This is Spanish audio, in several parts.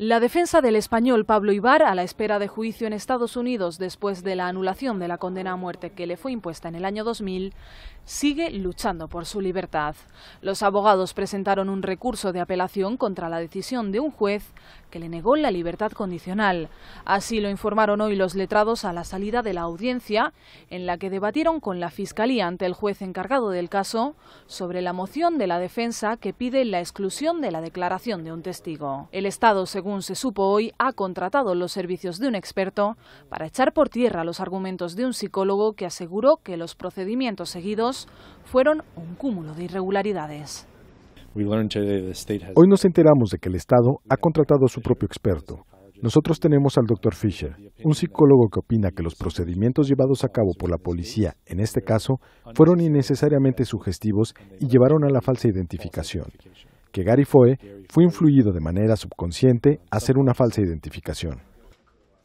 La defensa del español Pablo Ibar, a la espera de juicio en Estados Unidos después de la anulación de la condena a muerte que le fue impuesta en el año 2000, sigue luchando por su libertad. Los abogados presentaron un recurso de apelación contra la decisión de un juez que le negó la libertad condicional. Así lo informaron hoy los letrados a la salida de la audiencia, en la que debatieron con la Fiscalía ante el juez encargado del caso sobre la moción de la defensa que pide la exclusión de la declaración de un testigo. El Estado, según se supo hoy, ha contratado los servicios de un experto para echar por tierra los argumentos de un psicólogo que aseguró que los procedimientos seguidos fueron un cúmulo de irregularidades. Hoy nos enteramos de que el Estado ha contratado a su propio experto. Nosotros tenemos al doctor Fisher, un psicólogo que opina que los procedimientos llevados a cabo por la policía, en este caso, fueron innecesariamente sugestivos y llevaron a la falsa identificación que Gary Foe fue influido de manera subconsciente a hacer una falsa identificación.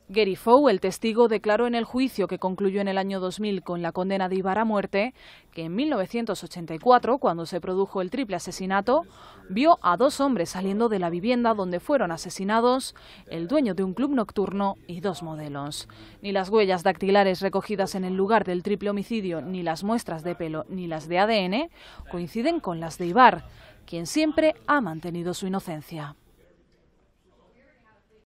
Gary Foe, el testigo, declaró en el juicio que concluyó en el año 2000 con la condena de Ibar a muerte que en 1984, cuando se produjo el triple asesinato, vio a dos hombres saliendo de la vivienda donde fueron asesinados, el dueño de un club nocturno y dos modelos. Ni las huellas dactilares recogidas en el lugar del triple homicidio, ni las muestras de pelo, ni las de ADN coinciden con las de Ibar quien siempre ha mantenido su inocencia.